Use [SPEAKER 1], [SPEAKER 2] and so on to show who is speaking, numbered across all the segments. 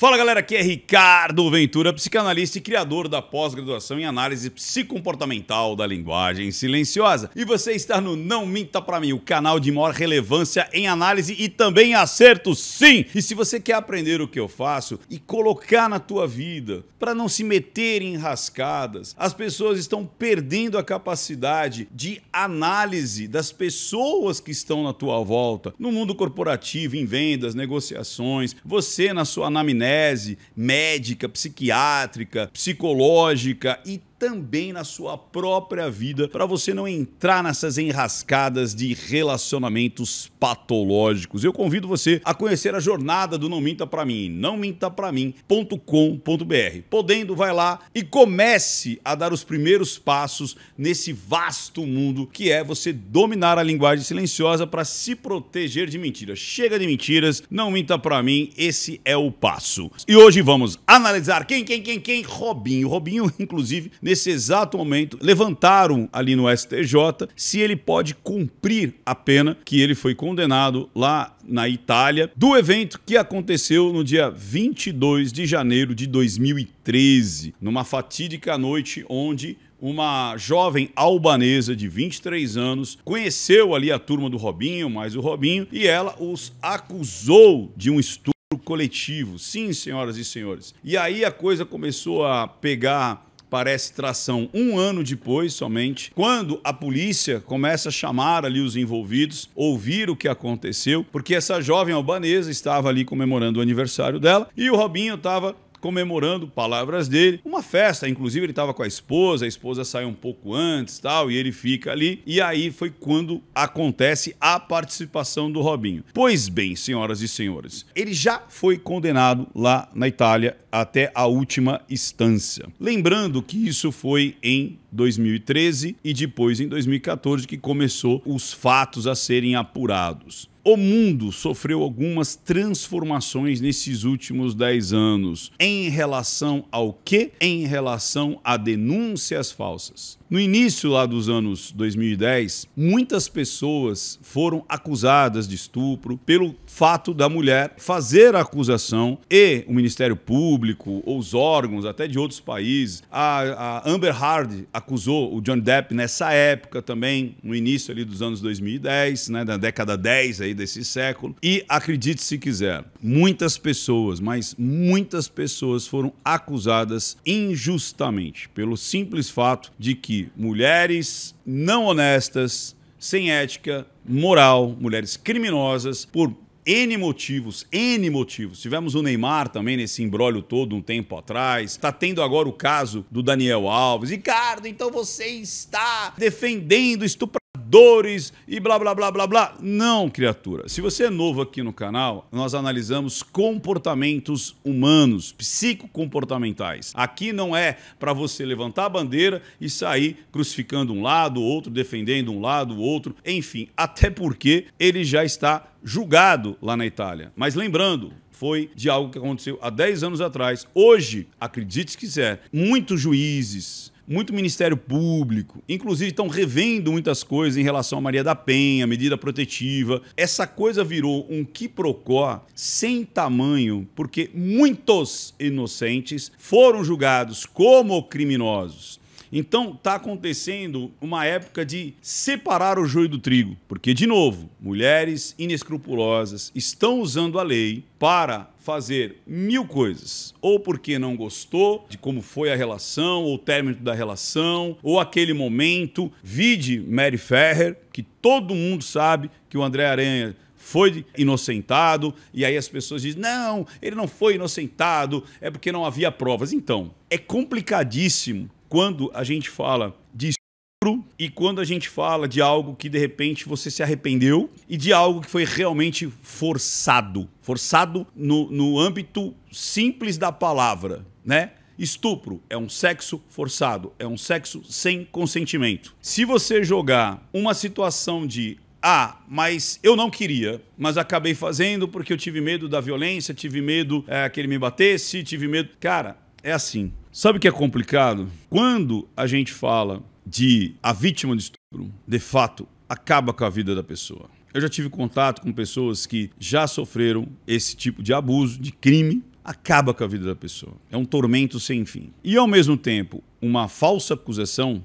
[SPEAKER 1] Fala galera, aqui é Ricardo Ventura, psicanalista e criador da pós-graduação em análise psicomportamental da linguagem silenciosa. E você está no Não Minta Pra Mim, o canal de maior relevância em análise e também acerto, sim! E se você quer aprender o que eu faço e colocar na tua vida para não se meter em rascadas, as pessoas estão perdendo a capacidade de análise das pessoas que estão na tua volta, no mundo corporativo, em vendas, negociações, você na sua anamnese anamnese médica, psiquiátrica, psicológica e também na sua própria vida, para você não entrar nessas enrascadas de relacionamentos patológicos. Eu convido você a conhecer a jornada do Não Minta Pra Mim, não minta pra mim.com.br. Podendo, vai lá e comece a dar os primeiros passos nesse vasto mundo que é você dominar a linguagem silenciosa para se proteger de mentiras. Chega de mentiras, não minta pra mim, esse é o passo. E hoje vamos analisar quem, quem, quem, quem? Robinho. Robinho, inclusive, nesse exato momento, levantaram ali no STJ se ele pode cumprir a pena que ele foi condenado lá na Itália, do evento que aconteceu no dia 22 de janeiro de 2013, numa fatídica noite onde uma jovem albanesa de 23 anos conheceu ali a turma do Robinho, mais o Robinho, e ela os acusou de um estupro coletivo. Sim, senhoras e senhores. E aí a coisa começou a pegar parece tração um ano depois somente, quando a polícia começa a chamar ali os envolvidos, ouvir o que aconteceu, porque essa jovem albanesa estava ali comemorando o aniversário dela e o Robinho estava comemorando palavras dele. Uma festa, inclusive ele estava com a esposa, a esposa sai um pouco antes, tal, e ele fica ali. E aí foi quando acontece a participação do Robinho. Pois bem, senhoras e senhores, ele já foi condenado lá na Itália até a última instância. Lembrando que isso foi em 2013 e depois em 2014 que começou os fatos a serem apurados. O mundo sofreu algumas transformações nesses últimos 10 anos. Em relação ao que? Em relação a denúncias falsas. No início lá dos anos 2010, muitas pessoas foram acusadas de estupro pelo fato da mulher fazer a acusação e o Ministério Público ou os órgãos até de outros países. A, a Amber Heard acusou o Johnny Depp nessa época também, no início ali dos anos 2010, né, da década 10 aí desse século. E acredite se quiser, muitas pessoas, mas muitas pessoas foram acusadas injustamente pelo simples fato de que mulheres não honestas, sem ética, moral, mulheres criminosas, por N motivos, N motivos. Tivemos o Neymar também nesse embrólio todo um tempo atrás. Está tendo agora o caso do Daniel Alves. Ricardo, então você está defendendo estupro dores e blá blá blá blá blá. Não, criatura. Se você é novo aqui no canal, nós analisamos comportamentos humanos, psicocomportamentais. Aqui não é para você levantar a bandeira e sair crucificando um lado, outro defendendo um lado, outro, enfim, até porque ele já está julgado lá na Itália. Mas lembrando, foi de algo que aconteceu há 10 anos atrás. Hoje, acredite se quiser, muitos juízes muito Ministério Público, inclusive estão revendo muitas coisas em relação à Maria da Penha, medida protetiva. Essa coisa virou um quiprocó sem tamanho, porque muitos inocentes foram julgados como criminosos então está acontecendo uma época de separar o joio do trigo, porque de novo, mulheres inescrupulosas estão usando a lei para fazer mil coisas, ou porque não gostou de como foi a relação, ou o término da relação, ou aquele momento. Vide Mary Ferrer, que todo mundo sabe que o André Aranha foi inocentado, e aí as pessoas dizem: não, ele não foi inocentado, é porque não havia provas. Então, é complicadíssimo quando a gente fala de estupro e quando a gente fala de algo que de repente você se arrependeu e de algo que foi realmente forçado. Forçado no, no âmbito simples da palavra, né? Estupro é um sexo forçado, é um sexo sem consentimento. Se você jogar uma situação de ah, mas eu não queria, mas acabei fazendo porque eu tive medo da violência, tive medo é, que ele me batesse, tive medo. Cara, é assim. Sabe o que é complicado? Quando a gente fala de a vítima de estupro, de fato, acaba com a vida da pessoa. Eu já tive contato com pessoas que já sofreram esse tipo de abuso, de crime, acaba com a vida da pessoa. É um tormento sem fim. E ao mesmo tempo, uma falsa acusação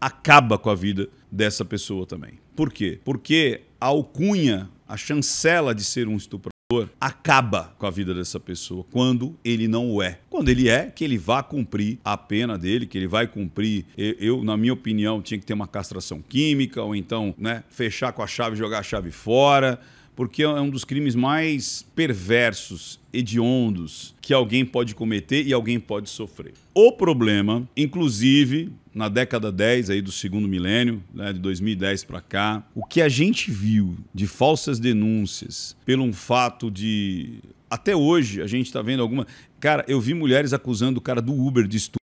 [SPEAKER 1] acaba com a vida dessa pessoa também. Por quê? Porque a alcunha, a chancela de ser um estuprador acaba com a vida dessa pessoa quando ele não o é. Quando ele é, que ele vá cumprir a pena dele, que ele vai cumprir. Eu, na minha opinião, tinha que ter uma castração química, ou então, né, fechar com a chave, jogar a chave fora, porque é um dos crimes mais perversos, hediondos, que alguém pode cometer e alguém pode sofrer. O problema, inclusive, na década 10 aí do segundo milênio, né, de 2010 para cá, o que a gente viu de falsas denúncias pelo um fato de até hoje a gente está vendo alguma, cara, eu vi mulheres acusando o cara do Uber de estupro,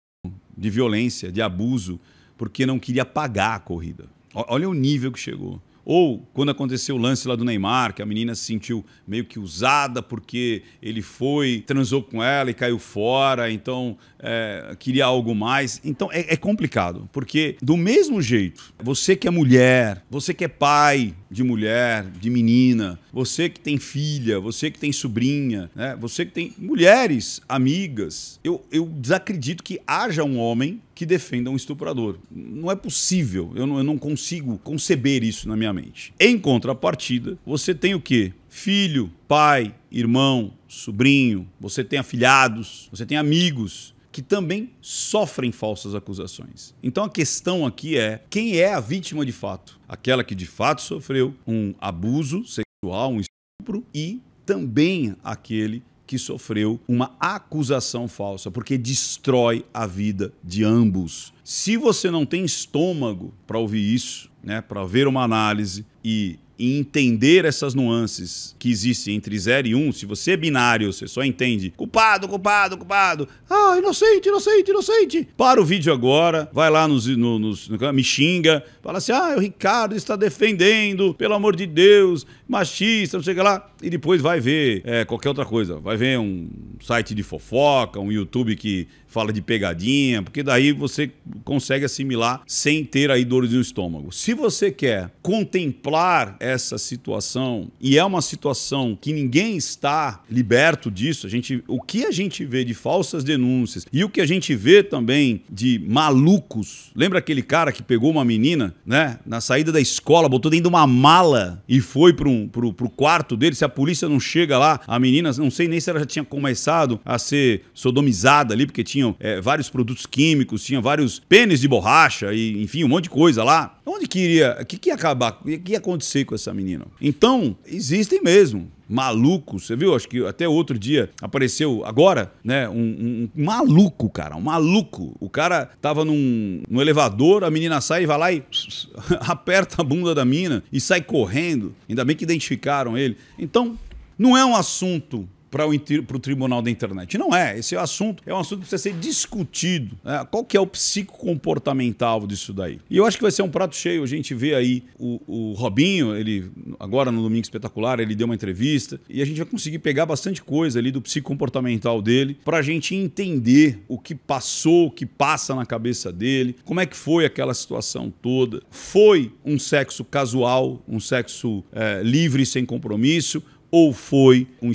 [SPEAKER 1] de violência, de abuso, porque não queria pagar a corrida. Olha o nível que chegou. Ou quando aconteceu o lance lá do Neymar, que a menina se sentiu meio que usada porque ele foi, transou com ela e caiu fora, então é, queria algo mais. Então é, é complicado, porque do mesmo jeito, você que é mulher, você que é pai, de mulher, de menina, você que tem filha, você que tem sobrinha, né? você que tem mulheres, amigas. Eu, eu desacredito que haja um homem que defenda um estuprador. Não é possível, eu não, eu não consigo conceber isso na minha mente. Em contrapartida, você tem o quê? Filho, pai, irmão, sobrinho, você tem afilhados, você tem amigos que também sofrem falsas acusações. Então a questão aqui é quem é a vítima de fato? Aquela que de fato sofreu um abuso sexual, um estupro e também aquele que sofreu uma acusação falsa, porque destrói a vida de ambos. Se você não tem estômago para ouvir isso, né, para ver uma análise e e entender essas nuances que existem entre 0 e 1, um, se você é binário, você só entende culpado, culpado, culpado, ah, inocente, inocente, inocente. Para o vídeo agora, vai lá nos, no, nos, me xinga, fala assim, ah, o Ricardo está defendendo, pelo amor de Deus, machista, não sei o que lá e depois vai ver é, qualquer outra coisa. Vai ver um site de fofoca, um YouTube que fala de pegadinha, porque daí você consegue assimilar sem ter aí dores no estômago. Se você quer contemplar essa situação, e é uma situação que ninguém está liberto disso, a gente, o que a gente vê de falsas denúncias e o que a gente vê também de malucos. Lembra aquele cara que pegou uma menina, né, na saída da escola, botou dentro de uma mala e foi para um, pro, pro quarto dele, se polícia não chega lá, a menina, não sei nem se ela já tinha começado a ser sodomizada ali, porque tinham é, vários produtos químicos, tinha vários pênis de borracha e, enfim, um monte de coisa lá. Onde que iria, o que, que ia acabar, o que ia acontecer com essa menina? Então, existem mesmo Maluco, Você viu? Acho que até outro dia apareceu agora, né? Um, um, um maluco, cara. Um maluco. O cara tava num, num elevador, a menina sai e vai lá e aperta a bunda da mina e sai correndo. Ainda bem que identificaram ele. Então, não é um assunto para o Tribunal da Internet. Não é. Esse é assunto é um assunto que precisa ser discutido. Né? Qual que é o psicocomportamental disso daí? E eu acho que vai ser um prato cheio. A gente vê aí o, o Robinho, ele agora no Domingo Espetacular, ele deu uma entrevista e a gente vai conseguir pegar bastante coisa ali do psicocomportamental dele para a gente entender o que passou, o que passa na cabeça dele, como é que foi aquela situação toda. Foi um sexo casual, um sexo é, livre, sem compromisso, ou foi um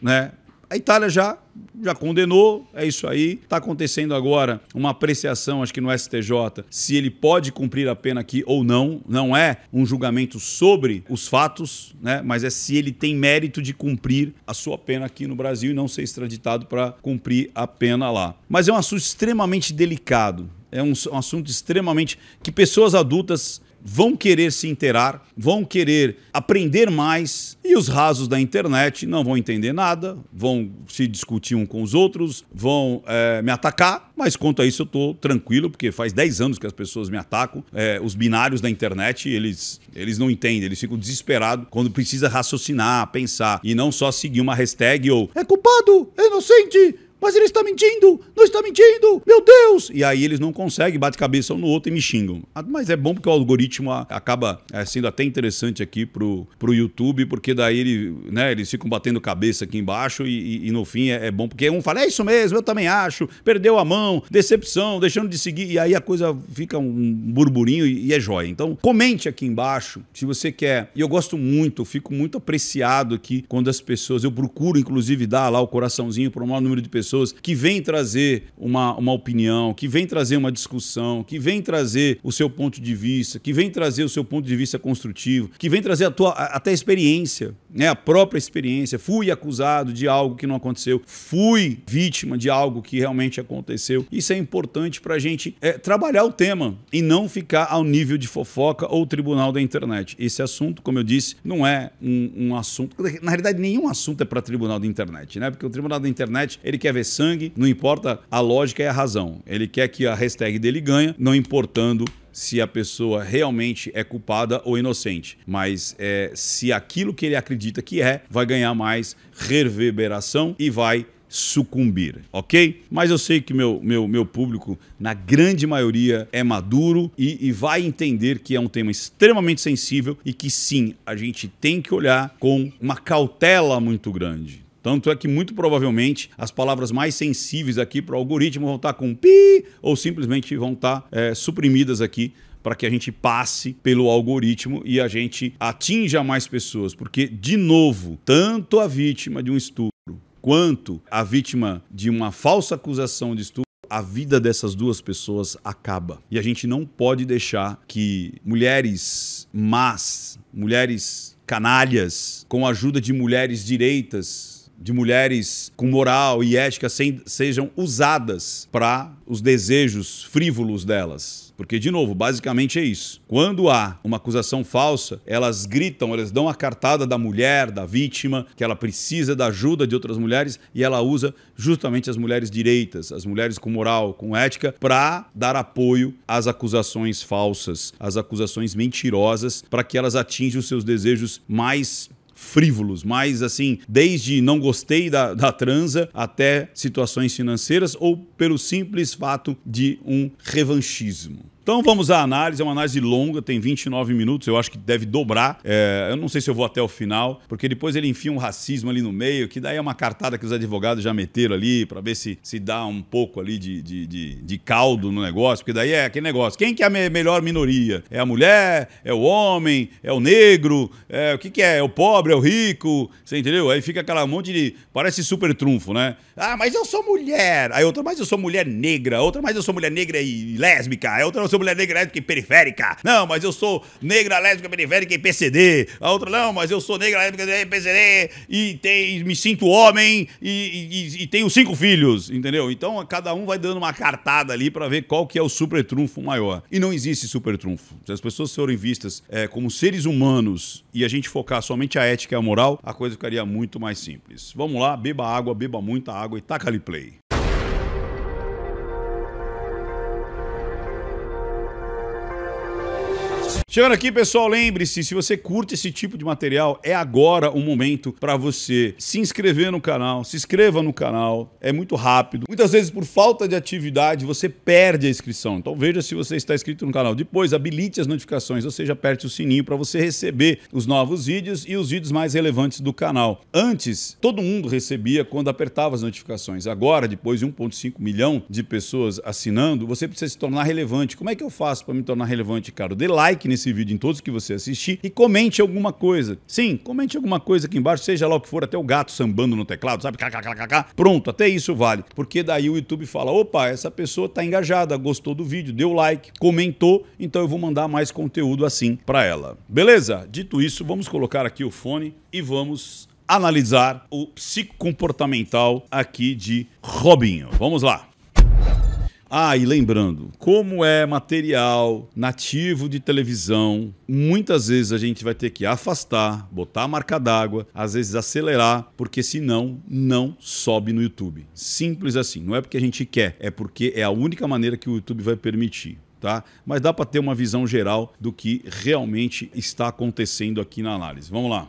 [SPEAKER 1] né? A Itália já, já condenou, é isso aí. Está acontecendo agora uma apreciação, acho que no STJ, se ele pode cumprir a pena aqui ou não. Não é um julgamento sobre os fatos, né? mas é se ele tem mérito de cumprir a sua pena aqui no Brasil e não ser extraditado para cumprir a pena lá. Mas é um assunto extremamente delicado. É um, um assunto extremamente que pessoas adultas vão querer se interar, vão querer aprender mais e os rasos da internet não vão entender nada, vão se discutir um com os outros, vão é, me atacar, mas quanto a isso eu estou tranquilo, porque faz 10 anos que as pessoas me atacam. É, os binários da internet, eles, eles não entendem, eles ficam desesperados quando precisa raciocinar, pensar e não só seguir uma hashtag ou é culpado, é inocente, mas ele está mentindo, não está mentindo, meu Deus! E aí eles não conseguem, bate cabeça um no outro e me xingam. Ah, mas é bom porque o algoritmo acaba é, sendo até interessante aqui pro, pro YouTube, porque daí ele, né, eles ficam batendo cabeça aqui embaixo e, e, e no fim é, é, bom, porque um fala, é isso mesmo, eu também acho, perdeu a mão, decepção, deixando de seguir, e aí a coisa fica um burburinho e, e é jóia. Então, comente aqui embaixo se você quer. E eu gosto muito, fico muito apreciado aqui quando as pessoas, eu procuro inclusive dar lá o coraçãozinho para o maior número de pessoas pessoas que vêm trazer uma, uma opinião, que vêm trazer uma discussão, que vêm trazer o seu ponto de vista, que vêm trazer o seu ponto de vista construtivo, que vêm trazer a tua, até a experiência, né? a própria experiência. Fui acusado de algo que não aconteceu, fui vítima de algo que realmente aconteceu. Isso é importante para a gente é, trabalhar o tema e não ficar ao nível de fofoca ou tribunal da internet. Esse assunto, como eu disse, não é um, um assunto. Na realidade, nenhum assunto é para tribunal da internet, né? Porque o tribunal da internet ele quer ver sangue, não importa a lógica e é a razão. Ele quer que a hashtag dele ganhe, não importando se a pessoa realmente é culpada ou inocente. Mas é, se aquilo que ele acredita que é, vai ganhar mais reverberação e vai sucumbir, ok? Mas eu sei que meu, meu, meu público, na grande maioria, é maduro e, e, vai entender que é um tema extremamente sensível e que sim, a gente tem que olhar com uma cautela muito grande. Tanto é que, muito provavelmente, as palavras mais sensíveis aqui para o algoritmo vão estar com pi ou simplesmente vão estar é, suprimidas aqui para que a gente passe pelo algoritmo e a gente atinja mais pessoas. Porque, de novo, tanto a vítima de um estupro quanto a vítima de uma falsa acusação de estupro a vida dessas duas pessoas acaba. E a gente não pode deixar que mulheres más, mulheres canalhas, com a ajuda de mulheres direitas, de mulheres com moral e ética sem, sejam usadas para os desejos frívolos delas. Porque, de novo, basicamente é isso. Quando há uma acusação falsa, elas gritam, elas dão a cartada da mulher, da vítima, que ela precisa da ajuda de outras mulheres e ela usa justamente as mulheres direitas, as mulheres com moral, com ética, para dar apoio às acusações falsas, às acusações mentirosas, para que elas atinjam os seus desejos mais frívolos, mas assim, desde não gostei da, da transa até situações financeiras ou pelo simples fato de um revanchismo. Então vamos à análise, é uma análise longa, tem 29 minutos, eu acho que deve dobrar. É, eu não sei se eu vou até o final, porque depois ele enfia um racismo ali no meio, que daí é uma cartada que os advogados já meteram ali para ver se, se dá um pouco ali de, de, de, de, caldo no negócio, porque daí é aquele negócio. Quem que é a me melhor minoria? É a mulher? É o homem? É o negro? É, o que, que é? É o pobre? É o rico? Você entendeu? Aí fica aquela monte de. Parece super trunfo, né? Ah, mas eu sou mulher. Aí outra, mas eu sou mulher negra. Outra, mas eu sou mulher negra e lésbica. Aí outra, eu sou sou mulher negra, lésbica e periférica. Não, mas eu sou negra, lésbica, periférica e PCD. A outra, não, mas eu sou negra, lésbica e PCD e tem, me sinto homem e, e, e, tenho cinco filhos, entendeu? Então cada um vai dando uma cartada ali para ver qual que é o super trunfo maior. E não existe super trunfo. Se as pessoas forem vistas é, como seres humanos e a gente focar somente a ética e a moral, a coisa ficaria muito mais simples. Vamos lá, beba água, beba muita água e taca ali play. Chegando aqui, pessoal, lembre-se, se você curte esse tipo de material, é agora o momento para você se inscrever no canal, se inscreva no canal, é muito rápido. Muitas vezes, por falta de atividade, você perde a inscrição. Então veja se você está inscrito no canal. Depois, habilite as notificações, ou seja, aperte o sininho para você receber os novos vídeos e os vídeos mais relevantes do canal. Antes, todo mundo recebia quando apertava as notificações. Agora, depois de 1,5 milhão de pessoas assinando, você precisa se tornar relevante. Como é que eu faço para me tornar relevante, cara? Dê like nesse nesse vídeo, em todos que você assistir, e comente alguma coisa. Sim, comente alguma coisa aqui embaixo, seja lá o que for, até o gato sambando no teclado, sabe? Kkkk. Pronto, até isso vale. Porque daí o YouTube fala: opa, essa pessoa tá engajada, gostou do vídeo, deu like, comentou, então eu vou mandar mais conteúdo assim para ela. Beleza? Dito isso, vamos colocar aqui o fone e vamos analisar o psicocomportamental aqui de Robinho. Vamos lá. Ah, e lembrando, como é material nativo de televisão, muitas vezes a gente vai ter que afastar, botar a marca d'água, às vezes acelerar, porque senão não sobe no YouTube. Simples assim. Não é porque a gente quer, é porque é a única maneira que o YouTube vai permitir. Tá? Mas dá para ter uma visão geral do que realmente está acontecendo aqui na análise. Vamos lá.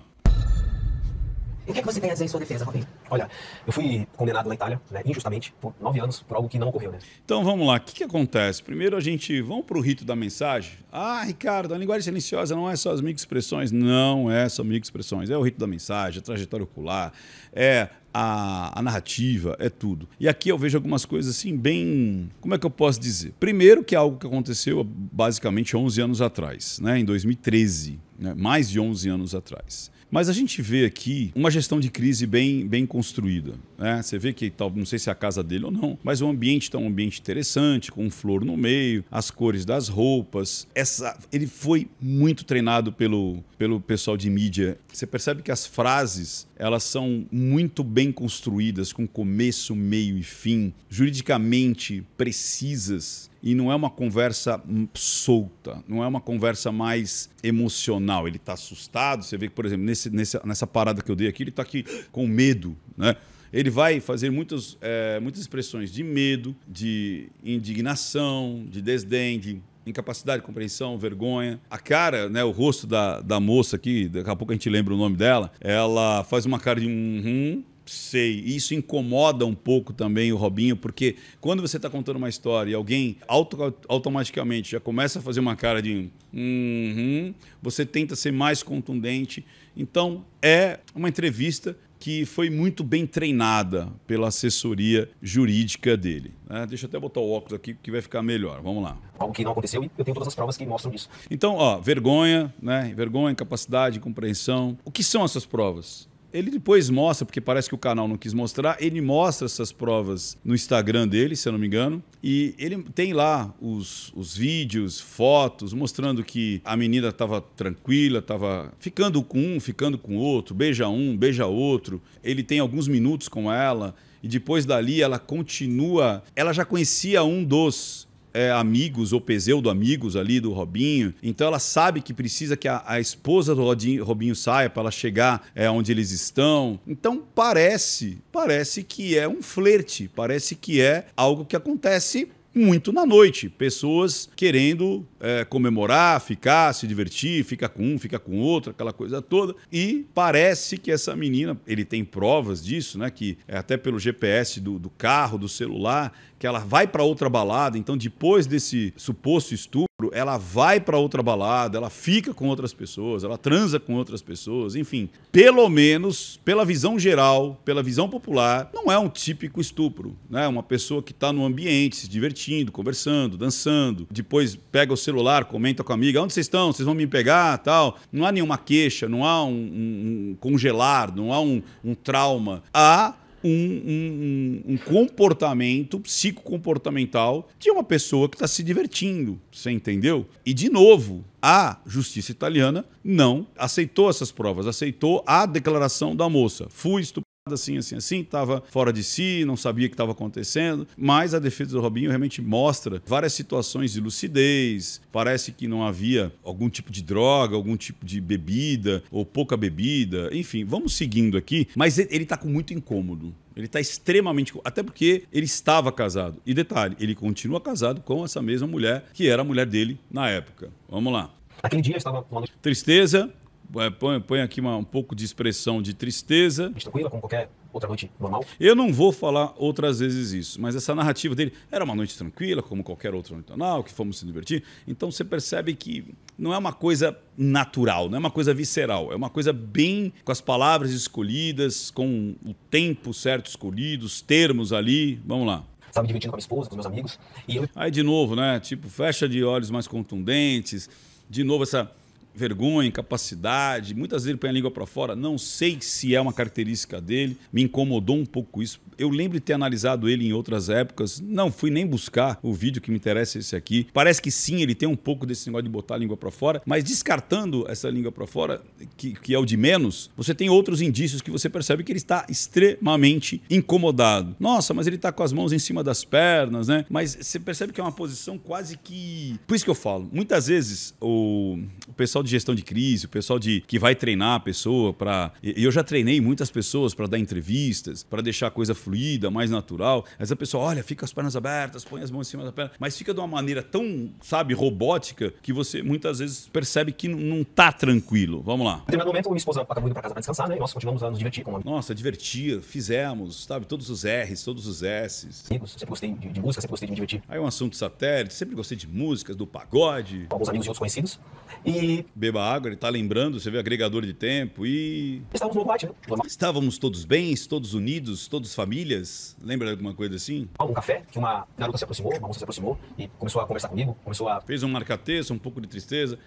[SPEAKER 2] E o que, é que você tem a dizer em sua defesa, Robin? Olha, eu fui condenado na Itália, né, injustamente, por nove anos, por algo que não ocorreu. Né?
[SPEAKER 1] Então vamos lá, o que, que acontece? Primeiro a gente. Vamos para o rito da mensagem. Ah, Ricardo, a linguagem silenciosa não é só as microexpressões. Não é só microexpressões. É o rito da mensagem, a trajetória ocular, é a, a, narrativa, é tudo. E aqui eu vejo algumas coisas assim, bem. Como é que eu posso dizer? Primeiro, que é algo que aconteceu basicamente 11 anos atrás, né? em 2013, né? mais de 11 anos atrás. Mas a gente vê aqui uma gestão de crise bem, bem construída. Né? Você vê que tal, não sei se é a casa dele ou não, mas o ambiente está um ambiente interessante, com flor no meio, as cores das roupas. Essa, ele foi muito treinado pelo, pelo pessoal de mídia. Você percebe que as frases elas são muito bem construídas, com começo, meio e fim, juridicamente precisas e não é uma conversa solta, não é uma conversa mais emocional. Ele está assustado, você vê que, por exemplo, nesse, nessa, nessa parada que eu dei aqui, ele está aqui com medo, né? Ele vai fazer muitas, é, muitas expressões de medo, de indignação, de desdém, de incapacidade de compreensão, vergonha. A cara, né, o rosto da, da moça aqui, daqui a pouco a gente lembra o nome dela, ela faz uma cara de um hum, Sei, isso incomoda um pouco também o Robinho, porque quando você está contando uma história e alguém auto, automaticamente já começa a fazer uma cara de uhum, você tenta ser mais contundente. Então, é uma entrevista que foi muito bem treinada pela assessoria jurídica dele. É, deixa eu até botar o óculos aqui que vai ficar melhor. Vamos lá.
[SPEAKER 2] Algo que não aconteceu e eu tenho todas as provas que mostram isso.
[SPEAKER 1] Então, ó, vergonha, né? Vergonha, incapacidade, incompreensão. O que são essas provas? Ele depois mostra, porque parece que o canal não quis mostrar, ele mostra essas provas no Instagram dele, se eu não me engano, e ele tem lá os, os vídeos, fotos, mostrando que a menina estava tranquila, estava ficando com um, ficando com outro, beija um, beija outro, ele tem alguns minutos com ela, e depois dali ela continua, ela já conhecia um dos é, amigos ou pseudo amigos ali do Robinho. Então ela sabe que precisa que a, a esposa do Rodinho, Robinho saia para ela chegar é, onde eles estão. Então parece, parece que é um flerte, parece que é algo que acontece muito na noite. Pessoas querendo é, comemorar, ficar, se divertir, fica com um, fica com outro, aquela coisa toda. E parece que essa menina, ele tem provas disso, né? Que é até pelo GPS do, do carro, do celular, que ela vai para outra balada, então depois desse suposto estupro, ela vai para outra balada, ela fica com outras pessoas, ela transa com outras pessoas, enfim. Pelo menos, pela visão geral, pela visão popular, não é um típico estupro, né? Uma pessoa que está no ambiente, se divertindo, conversando, dançando, depois pega o celular, comenta com a amiga, onde vocês estão? Vocês vão me pegar? Tal. Não há nenhuma queixa, não há um, um, um congelar, não há um, um trauma. Há um, um, um comportamento psicocomportamental de uma pessoa que está se divertindo, você entendeu? E, de novo, a justiça italiana não aceitou essas provas, aceitou a declaração da moça. Fui estuprado assim, assim, assim, estava assim, fora de si, não sabia o que estava acontecendo. Mas a defesa do Robinho realmente mostra várias situações de lucidez. Parece que não havia algum tipo de droga, algum tipo de bebida ou pouca bebida. Enfim, vamos seguindo aqui. Mas ele está com muito incômodo. Ele está extremamente. Até porque ele estava casado. E detalhe, ele continua casado com essa mesma mulher, que era a mulher dele na época. Vamos lá.
[SPEAKER 2] Aquele dia eu estava.
[SPEAKER 1] Tristeza, é, põe, põe aqui uma, um pouco de expressão de tristeza. Tranquila,
[SPEAKER 2] tá como qualquer outra noite normal.
[SPEAKER 1] Eu não vou falar outras vezes isso, mas essa narrativa dele era uma noite tranquila, como qualquer outra noite normal, que fomos se divertir. Então você percebe que não é uma coisa natural, não é uma coisa visceral, é uma coisa bem com as palavras escolhidas, com o tempo certo escolhido, os termos ali. Vamos lá
[SPEAKER 2] estava me divertindo com a minha esposa, com meus amigos. E eu...
[SPEAKER 1] Aí de novo, né? Tipo, fecha de olhos mais contundentes, de novo essa vergonha, incapacidade, muitas vezes ele põe a língua para fora. Não sei se é uma característica dele, me incomodou um pouco isso. Eu lembro de ter analisado ele em outras épocas, não fui nem buscar o vídeo que me interessa esse aqui. Parece que sim, ele tem um pouco desse negócio de botar a língua para fora, mas descartando essa língua para fora, que, que é o de menos, você tem outros indícios que você percebe que ele está extremamente incomodado. Nossa, mas ele está com as mãos em cima das pernas, né? Mas você percebe que é uma posição quase que. Por isso que eu falo, muitas vezes o, o pessoal de de gestão de crise, o pessoal de que vai treinar a pessoa para. Eu já treinei muitas pessoas para dar entrevistas, para deixar a coisa fluida, mais natural. Essa a pessoa, olha, fica as pernas abertas, põe as mãos em cima da perna, mas fica de uma maneira tão, sabe, robótica que você muitas vezes percebe que não tá tranquilo. Vamos lá.
[SPEAKER 2] Em momento, minha esposa acabou indo para
[SPEAKER 1] casa para descansar, né? E nós continuamos a nos divertir com a... Nossa, divertir, fizemos, sabe, todos os R's, todos os S's. sempre gostei de, de música, sempre gostei de me divertir. Aí um assunto satélite, sempre gostei de músicas, do pagode. Com alguns amigos e outros conhecidos. E beba água, ele tá lembrando, você vê agregador de tempo e. Estávamos no combate, né? Estávamos todos bens, todos unidos, todos famílias. Lembra de alguma coisa
[SPEAKER 2] assim? Um café, que uma garota se aproximou, uma moça se aproximou e começou a conversar comigo, começou a. Fez um marcateço,
[SPEAKER 1] um pouco de tristeza,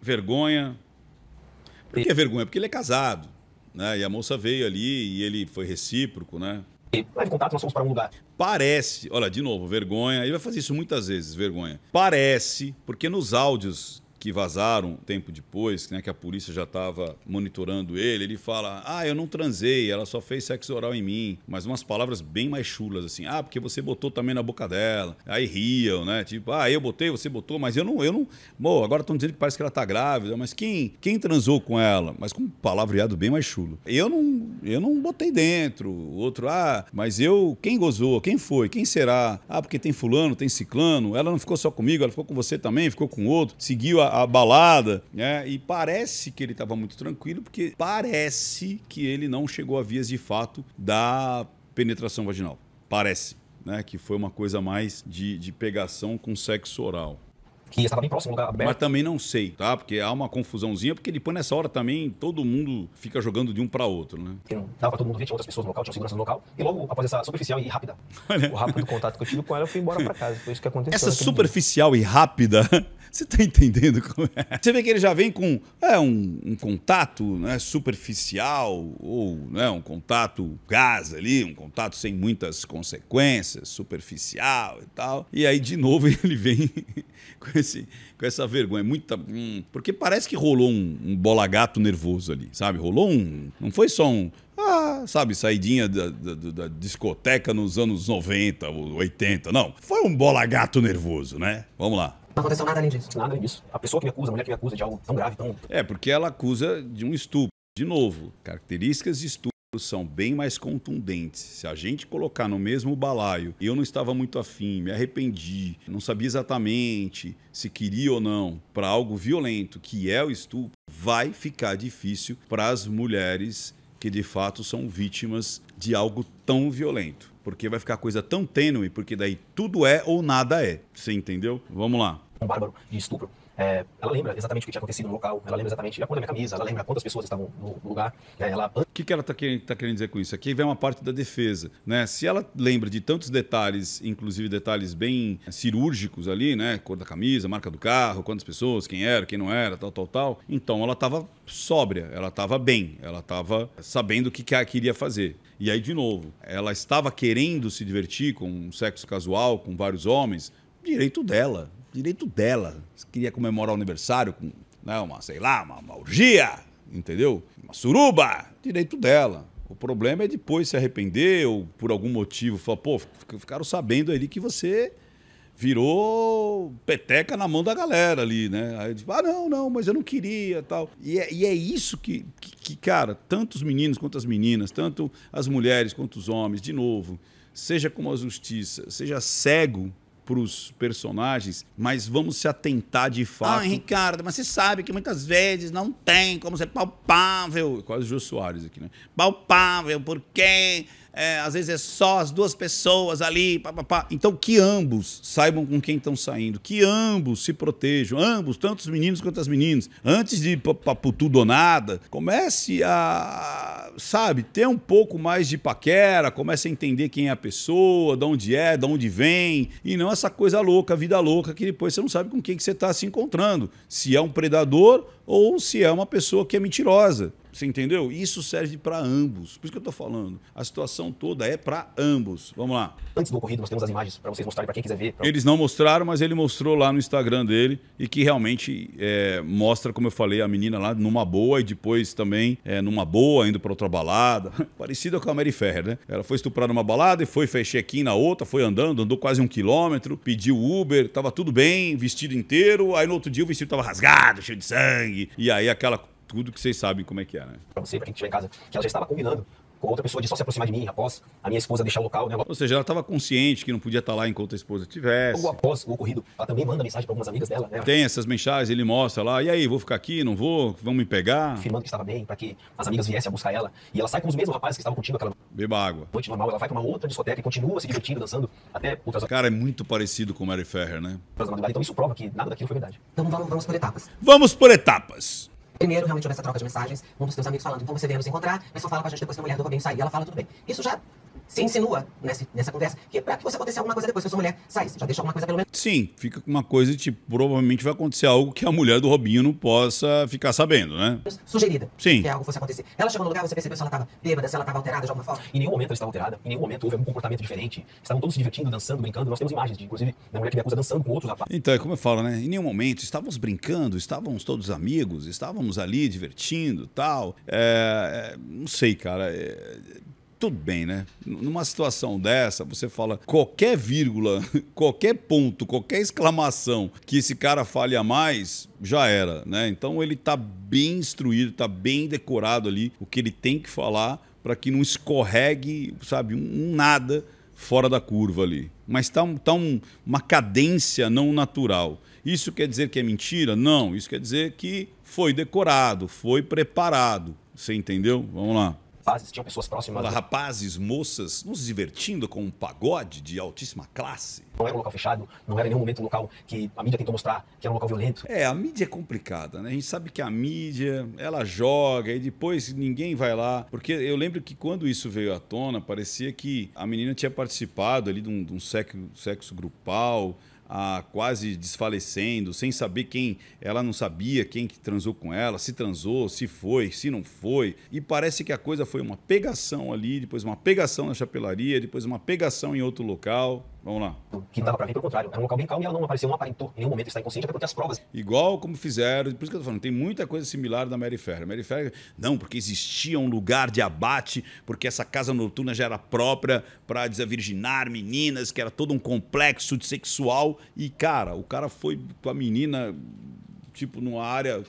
[SPEAKER 1] vergonha. Por que vergonha? Porque ele é casado, né? E a moça veio ali e ele foi recíproco, né?
[SPEAKER 2] leve contato, nós fomos para um lugar.
[SPEAKER 1] Parece, olha, de novo, vergonha, ele vai fazer isso muitas vezes, vergonha. Parece, porque nos áudios que vazaram um tempo depois, né, que a polícia já estava monitorando ele, ele fala: Ah, eu não transei, ela só fez sexo oral em mim. Mas umas palavras bem mais chulas, assim: Ah, porque você botou também na boca dela. Aí riam, né? Tipo, ah, eu botei, você botou, mas eu não. eu não. Bom, agora estão dizendo que parece que ela tá grávida, mas quem, quem transou com ela? Mas com um palavreado bem mais chulo. Eu não, eu não botei dentro. O outro, ah, mas eu. Quem gozou? Quem foi? Quem será? Ah, porque tem fulano, tem ciclano. Ela não ficou só comigo, ela ficou com você também, ficou com outro. Seguiu a, a, balada, né? E parece que ele estava muito tranquilo, porque parece que ele não chegou a vias de fato da penetração vaginal. Parece, né? Que foi uma coisa mais de, de pegação com sexo oral
[SPEAKER 2] que estava bem próximo, lugar aberto. Mas
[SPEAKER 1] também não sei, tá? Porque há uma confusãozinha, porque depois nessa hora também todo mundo fica jogando
[SPEAKER 2] de um para outro, né? Então, tava todo mundo, vendo outras pessoas no local, tinha segurança no local. E logo, após essa superficial e rápida. o rápido contato que eu tive com ela, eu fui embora para casa. Foi isso que aconteceu. Essa né?
[SPEAKER 1] superficial e rápida Você está entendendo como é? Você vê que ele já vem com é, um, um contato né, superficial, ou né, um contato gás ali, um contato sem muitas consequências, superficial e tal. E aí, de novo, ele vem com, esse, com essa vergonha. Muita, hum, porque parece que rolou um, um bola gato nervoso ali, sabe? Rolou um. Não foi só um. Ah, sabe, saidinha da, da, da, discoteca nos anos 90 ou 80. Não, foi um bola gato nervoso, né? Vamos lá.
[SPEAKER 3] Não aconteceu nada além disso. Nada além
[SPEAKER 2] disso. A pessoa que me acusa, a mulher que me acusa de algo tão grave, tão.
[SPEAKER 1] É, porque ela acusa de um estupro. De novo, características de estupro são bem mais contundentes. Se a gente colocar no mesmo balaio, eu não estava muito afim, me arrependi, não sabia exatamente se queria ou não, para algo violento, que é o estupro, vai ficar difícil para as mulheres que de fato são vítimas de algo tão violento. Porque vai ficar coisa tão tênue, porque daí tudo é ou nada é. Você entendeu? Vamos lá.
[SPEAKER 2] Um bárbaro de estupro. É, ela lembra exatamente o que tinha acontecido no local, ela lembra exatamente a cor da minha camisa, ela lembra quantas pessoas estavam no, no lugar.
[SPEAKER 1] É, ela... O que, que ela está querendo, tá querendo dizer com isso? Aqui vem uma parte da defesa. Né? Se ela lembra de tantos detalhes, inclusive detalhes bem cirúrgicos ali, né? cor da camisa, marca do carro, quantas pessoas, quem era, quem não era, tal, tal, tal, então ela estava sóbria, ela estava bem, ela estava sabendo o que, que ela queria fazer. E aí, de novo, ela estava querendo se divertir com um sexo casual, com vários homens, direito dela, direito dela. Você queria comemorar o aniversário com, né, uma, sei lá, uma, uma orgia, entendeu? Uma suruba, direito dela. O problema é depois se arrepender ou por algum motivo falar, pô, ficaram sabendo ali que você virou peteca na mão da galera ali, né? Aí diz, ah, não, não, mas eu não queria tal. E é, e é isso que, que, que, cara, tanto os meninos quanto as meninas, tanto as mulheres quanto os homens, de novo, seja como a justiça, seja cego para os personagens, mas vamos se atentar de ah, fato. Ah, Ricardo, mas você sabe que muitas vezes não tem como ser palpável. Quase o Jô Soares aqui, né? Palpável, porque é, às vezes é só as duas pessoas ali, pá, pá, pá. Então que ambos saibam com quem estão saindo, que ambos se protejam, ambos, tanto os meninos quanto as meninas, antes de ir para tudo ou nada, comece a, sabe, ter um pouco mais de paquera, comece a entender quem é a pessoa, de onde é, de onde vem, e não essa coisa louca, vida louca, que depois você não sabe com quem que você está se encontrando, se é um predador ou se é uma pessoa que é mentirosa. Você entendeu? Isso serve para ambos. Por isso que eu estou falando. A situação toda é para ambos. Vamos lá. Antes do
[SPEAKER 2] ocorrido, nós temos as imagens para vocês mostrarem para quem quiser ver. Pra...
[SPEAKER 1] Eles não mostraram, mas ele mostrou lá no Instagram dele e que realmente é, mostra, como eu falei, a menina lá numa boa e depois também é, numa boa, indo para outra balada. Parecida com a Mary Ferrer, né? Ela foi estuprada numa balada e foi fechar aqui na outra, foi andando, andou quase um quilômetro, pediu Uber, tava tudo bem, vestido inteiro. Aí no outro dia o vestido tava rasgado, cheio de sangue. E aí aquela tudo que vocês sabem como é que é, né? Pra você, pra quem
[SPEAKER 2] estiver em casa, que ela já estava combinando com outra pessoa de só se aproximar de mim após a minha esposa deixar o local. Né? Ou seja, ela estava consciente
[SPEAKER 1] que não podia estar lá enquanto a esposa estivesse. Ou
[SPEAKER 2] após o ocorrido, ela também manda mensagem para algumas amigas dela. Né? Tem
[SPEAKER 1] essas mensagens, ele mostra lá, e aí, vou ficar aqui, não vou, vão me pegar. Afirmando
[SPEAKER 2] que estava bem, para que as amigas viessem a buscar ela. E ela sai com os mesmos rapazes que estavam curtindo aquela Beba água. noite normal. Ela vai para uma outra discoteca e continua se divertindo, dançando até outras Cara, é muito parecido com o Mary Ferrer, né?
[SPEAKER 3] Então isso prova que nada daquilo foi verdade. Então vamos, vamos por etapas. Vamos por etapas. Primeiro, realmente houve essa troca de mensagens, um dos teus amigos falando, então você veio nos encontrar, mas só fala com a gente depois que a mulher do Robinho sair. Ela fala, tudo bem. Isso já se insinua nessa, nessa conversa, que é para que você aconteça alguma coisa depois que a sua mulher sai, já deixa alguma coisa
[SPEAKER 1] pelo menos. Sim, fica com uma coisa tipo, provavelmente vai acontecer algo que a mulher do Robinho não possa ficar sabendo, né?
[SPEAKER 3] Sugerida. Sim. Que algo fosse acontecer. Ela chegou no lugar, você percebeu se ela estava bêbada, se ela estava alterada de alguma forma. Em nenhum momento ela estava alterada, em nenhum momento houve algum comportamento diferente. Estavam todos se
[SPEAKER 2] divertindo, dançando, brincando. Nós temos imagens, de, inclusive, da mulher que me acusa dançando com outros
[SPEAKER 1] rapazes. Então, é como eu falo, né? Em nenhum momento estávamos brincando, estávamos todos amigos, estávamos ali divertindo tal. É, é não sei, cara. É tudo bem, né? Numa situação dessa, você fala qualquer vírgula, qualquer ponto, qualquer exclamação que esse cara fale a mais, já era, né? Então ele tá bem instruído, tá bem decorado ali o que ele tem que falar para que não escorregue, sabe, um, nada fora da curva ali. Mas tá, um, tá um, uma cadência não natural. Isso quer dizer que é mentira? Não, isso quer dizer que foi decorado, foi preparado. Você entendeu? Vamos lá
[SPEAKER 2] rapazes, tinham pessoas próximas. Olá,
[SPEAKER 1] rapazes, moças, nos divertindo com um pagode de
[SPEAKER 2] altíssima classe. Não era um local fechado, não era em nenhum momento um local que a mídia tentou mostrar que era um local violento. É,
[SPEAKER 1] a mídia é complicada, né? A gente sabe que a mídia, ela joga e depois ninguém vai lá. Porque eu lembro que quando isso veio à tona, parecia que a menina tinha participado ali de um, de um sexo, sexo grupal a quase desfalecendo, sem saber quem ela não sabia quem que transou com ela, se transou, se foi, se não foi. E parece que a coisa foi uma pegação ali, depois uma pegação na chapelaria, depois uma pegação em outro local. Vamos lá.
[SPEAKER 2] Que dava pra ver, pelo contrário, era um local bem calmo e ela não apareceu, não aparentou em nenhum momento estar inconsciente, até porque as provas.
[SPEAKER 1] Igual como fizeram, por isso que eu tô falando, tem muita coisa similar da Mary Ferrer. Mary Ferrer, não, porque existia um lugar de abate, porque essa casa noturna já era própria para desavirginar meninas, que era todo um complexo de sexual. E, cara, o cara foi com a menina tipo numa área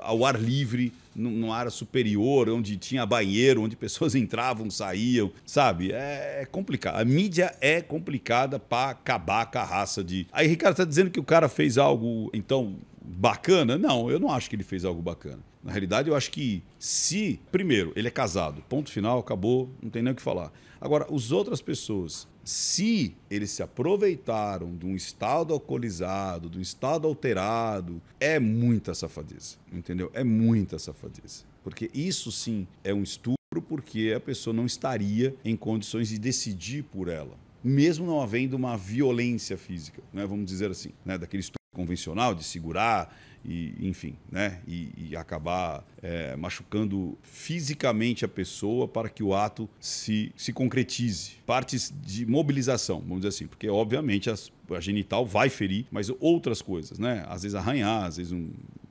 [SPEAKER 1] ao ar livre, numa área superior, onde tinha banheiro, onde pessoas entravam, saíam, sabe? É, é complicado. A mídia é complicada para acabar com a raça de. Aí, Ricardo, tá dizendo que o cara fez algo, então, bacana? Não, eu não acho que ele fez algo bacana. Na realidade, eu acho que se, primeiro, ele é casado, ponto final, acabou, não tem nem o que falar. Agora, as outras pessoas se eles se aproveitaram de um estado alcoolizado, de um estado alterado, é muita safadeza, entendeu? É muita safadeza. Porque isso sim é um estupro, porque a pessoa não estaria em condições de decidir por ela mesmo não havendo uma violência física, né? vamos dizer assim, né? daquele convencional de segurar e enfim, né? E, e acabar é, machucando fisicamente a pessoa para que o ato se, se concretize. Partes de mobilização, vamos dizer assim, porque obviamente as, a genital vai ferir, mas outras coisas, né? Às vezes arranhar, às vezes um,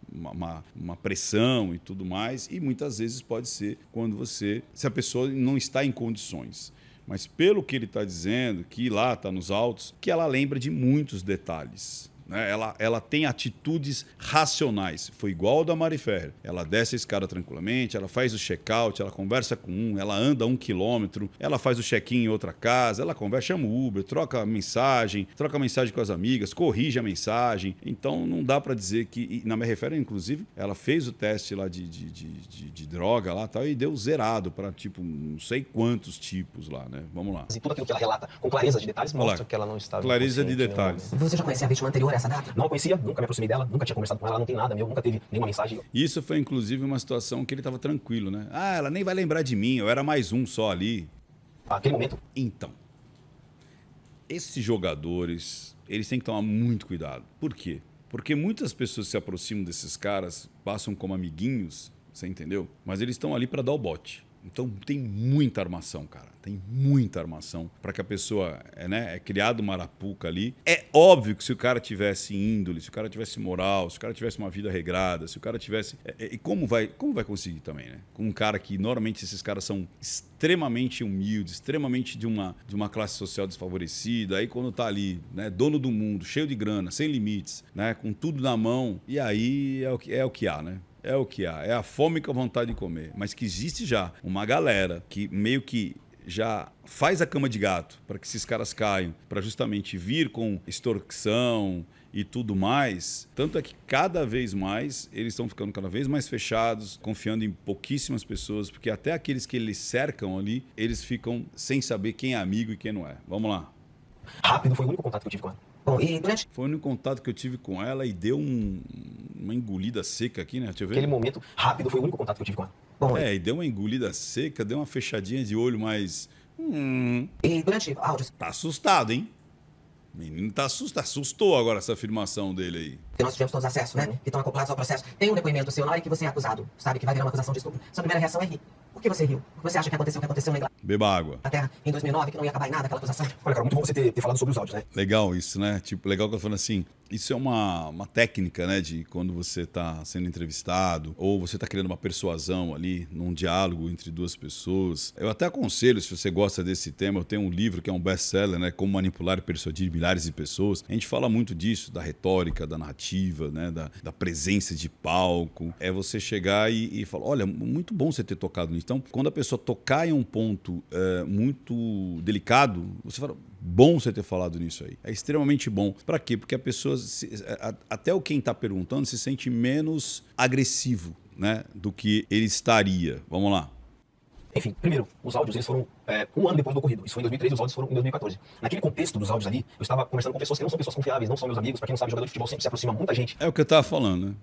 [SPEAKER 1] uma, uma, pressão e tudo mais, e muitas vezes pode ser quando você, se a pessoa não está em condições. Mas pelo que ele está dizendo, que lá está nos autos, que ela lembra de muitos detalhes né? Ela, ela tem atitudes racionais. Foi igual ao da Mari Ferrer. Ela desce a escada tranquilamente, ela faz o check-out, ela conversa com um, ela anda um quilômetro, ela faz o check-in em outra casa, ela conversa, chama o Uber, troca mensagem, troca mensagem com as amigas, corrige a mensagem. Então não dá para dizer que. na Mari Ferrer, inclusive, ela fez o teste lá de, de, de, de, de droga lá tal, e deu zerado para tipo não sei quantos tipos lá, né? Vamos lá. E tudo aquilo que ela relata com clareza de detalhes mostra Olá. que ela não estava. Clareza de né? detalhes. Você
[SPEAKER 2] já conhece a vítima anterior essa data. Não a conhecia, nunca me aproximei dela, nunca tinha conversado com ela, ela não tem nada meu, nunca teve nenhuma mensagem.
[SPEAKER 1] Isso foi inclusive uma situação que ele estava tranquilo, né?
[SPEAKER 2] Ah, ela nem vai
[SPEAKER 1] lembrar de mim, eu era mais um só ali. Aquele momento. Então, esses jogadores, eles têm que tomar muito cuidado. Por quê? Porque muitas pessoas se aproximam desses caras, passam como amiguinhos, você entendeu? Mas eles estão ali para dar o bote. Então tem muita armação, cara. Tem muita armação para que a pessoa é, né, é criada uma arapuca ali. É óbvio que se o cara tivesse índole, se o cara tivesse moral, se o cara tivesse uma vida regrada, se o cara tivesse. É, é, e como vai, como vai conseguir também, né? Com um cara que normalmente esses caras são extremamente humildes, extremamente de uma, de uma classe social desfavorecida. Aí quando tá ali, né, dono do mundo, cheio de grana, sem limites, né, com tudo na mão, e aí é o que, é o que há, né? é o que há. É a fome com a vontade de comer. Mas que existe já uma galera que meio que já faz a cama de gato para que esses caras caiam, para justamente vir com extorção e tudo mais. Tanto é que cada vez mais eles estão ficando cada vez mais fechados, confiando em pouquíssimas pessoas, porque até aqueles que eles cercam ali, eles ficam sem saber quem é amigo e quem não é. Vamos lá.
[SPEAKER 2] Rápido foi o único contato que eu tive com ela.
[SPEAKER 1] Foi o único contato que eu tive com ela e deu um, uma engolida seca aqui, né? Deixa eu ver. Aquele momento
[SPEAKER 2] rápido foi o único contato que eu tive com ela.
[SPEAKER 1] Bom, é, e... e deu uma engolida seca, deu uma fechadinha de olho, mas... Hum... E durante áudios... Tá assustado, hein? Menino tá assustado, assustou agora essa afirmação dele aí
[SPEAKER 3] porque nós tivemos todos acesso, né? Uhum. Que estão acoplados ao processo. Tem um depoimento seu lá e que você é acusado, sabe? Que vai virar uma acusação de estupro. Sua primeira reação é rir. Por que você riu? que você acha que aconteceu o que aconteceu na Inglaterra?
[SPEAKER 1] Beba água. Na
[SPEAKER 3] Terra, em 2009, que não ia acabar em nada aquela acusação.
[SPEAKER 2] Olha, cara, muito bom você ter, ter falado sobre os áudios, né?
[SPEAKER 1] Legal isso, né? Tipo, legal que eu tô falando assim. Isso é uma, uma técnica, né? De quando você está sendo entrevistado ou você está criando uma persuasão ali num diálogo entre duas pessoas. Eu até aconselho, se você gosta desse tema, eu tenho um livro que é um best-seller, né? Como manipular e persuadir milhares de pessoas. A gente fala muito disso, da retórica, da narrativa narrativa, né? Da, da presença de palco. É você chegar e, e, falar: olha, muito bom você ter tocado nisso. Então, quando a pessoa tocar em um ponto é, muito delicado, você fala bom você ter falado nisso aí. É extremamente bom. Para quê? Porque a pessoa, se, a, até o quem está perguntando, se sente menos agressivo né, do que ele estaria. Vamos lá.
[SPEAKER 2] Enfim, primeiro, os áudios eles foram é, um ano depois do ocorrido. Isso foi em 2013, os áudios foram em 2014. Naquele contexto dos áudios ali, eu estava conversando com pessoas que não são pessoas confiáveis, não são meus amigos. Para quem não sabe, jogador de futebol sempre se aproxima muita gente.
[SPEAKER 1] É o que eu tava falando,
[SPEAKER 2] né?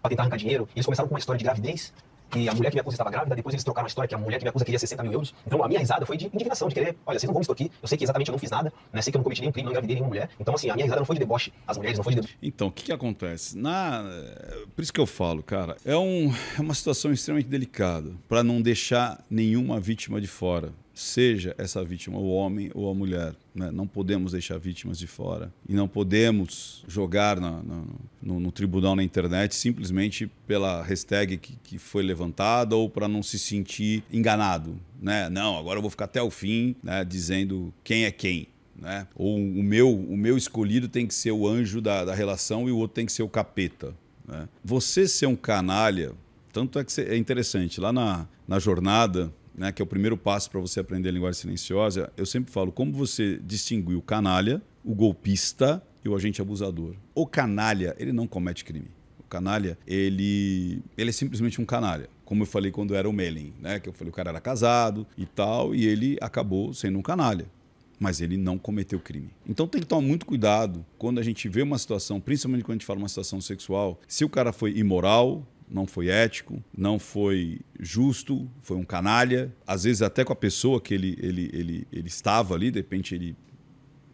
[SPEAKER 2] Pra tentar arrancar dinheiro. E eles começaram com uma história de gravidez que a mulher que me acusa estava grávida, depois eles trocaram a história que a mulher que me acusa queria 60 mil euros. Então a minha risada foi de indignação, de querer, olha, vocês não vão me extorquir, eu sei que exatamente eu não fiz nada, né? sei que eu não cometi nenhum crime, não engravidei nenhuma mulher. Então assim, a minha risada não foi de deboche, as mulheres não foi de deboche.
[SPEAKER 1] Então, o que, que acontece? Na... Eh, por isso que eu falo, cara, é, um... é uma situação extremamente delicada, para não deixar nenhuma vítima de fora seja essa vítima o homem ou a mulher. Né? Não podemos deixar vítimas de fora. E não podemos jogar na, na, no, no, tribunal na internet simplesmente pela hashtag que, que foi levantada ou para não se sentir enganado. Né? Não, agora eu vou ficar até o fim né, dizendo quem é quem. Né? Ou o meu, o meu escolhido tem que ser o anjo da, da relação e o outro tem que ser o capeta. Né? Você ser um canalha, tanto é que é interessante. Lá na, na jornada, né, que é o primeiro passo para você aprender a linguagem silenciosa, eu sempre falo como você distinguir o canalha, o golpista e o agente abusador. O canalha, ele não comete crime. O canalha, ele, ele é simplesmente um canalha como eu falei quando era o Melin, né? Que eu falei, o cara era casado e tal, e ele acabou sendo um canalha. Mas ele não cometeu crime. Então tem que tomar muito cuidado quando a gente vê uma situação, principalmente quando a gente fala uma situação sexual, se o cara foi imoral, não foi ético, não foi justo, foi um canalha. Às vezes até com a pessoa que ele, ele, ele, ele estava ali, de repente ele